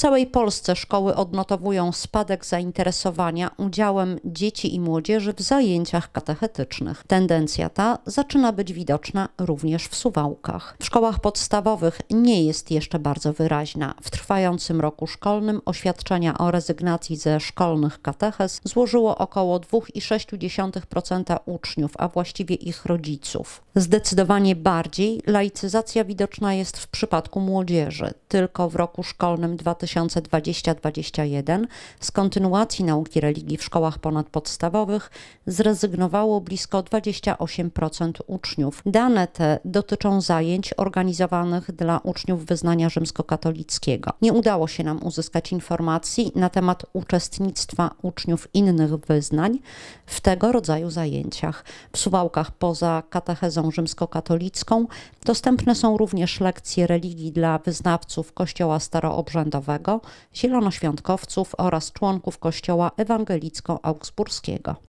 całej Polsce szkoły odnotowują spadek zainteresowania udziałem dzieci i młodzieży w zajęciach katechetycznych. Tendencja ta zaczyna być widoczna również w Suwałkach. W szkołach podstawowych nie jest jeszcze bardzo wyraźna. W trwającym roku szkolnym oświadczenia o rezygnacji ze szkolnych kateches złożyło około 2,6% uczniów, a właściwie ich rodziców. Zdecydowanie bardziej laicyzacja widoczna jest w przypadku młodzieży. Tylko w roku szkolnym 2020 2020-2021 z kontynuacji nauki religii w szkołach ponadpodstawowych zrezygnowało blisko 28% uczniów. Dane te dotyczą zajęć organizowanych dla uczniów wyznania rzymskokatolickiego. Nie udało się nam uzyskać informacji na temat uczestnictwa uczniów innych wyznań w tego rodzaju zajęciach. W Suwałkach poza katechezą rzymskokatolicką dostępne są również lekcje religii dla wyznawców Kościoła Staroobrzędowego zielonoświątkowców oraz członków Kościoła Ewangelicko-Augsburskiego.